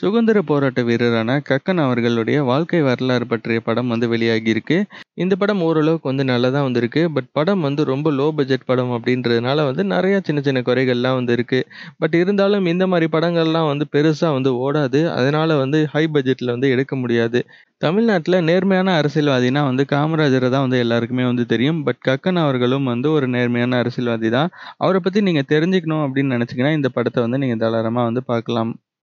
சுதந்திர போராட்ட வீரரான கக்கன் அவர்களுடைய வாழ்க்கை வரலாறு பற்றிய படம் வந்து வெளியாகியிருக்கு இந்த படம் ஓரளவுக்கு வந்து நல்லா தான் வந்திருக்கு பட் படம் வந்து ரொம்ப லோ பட்ஜெட் படம் அப்படின்றதுனால வந்து நிறையா சின்ன சின்ன குறைகள்லாம் வந்து இருக்கு பட் இருந்தாலும் இந்த மாதிரி படங்கள்லாம் வந்து பெருசாக வந்து ஓடாது அதனால் வந்து ஹை பட்ஜெட்டில் வந்து எடுக்க முடியாது தமிழ்நாட்டில் நேர்மையான அரசியல்வாதினா வந்து காமராஜரை தான் வந்து எல்லாருக்குமே வந்து தெரியும் பட் கக்கன் அவர்களும் வந்து ஒரு நேர்மையான அரசியல்வாதி தான் அவரை பற்றி நீங்கள் தெரிஞ்சுக்கணும் அப்படின்னு நினச்சிங்கன்னா இந்த படத்தை வந்து நீங்கள் தாராளமாக வந்து பார்க்கலாம்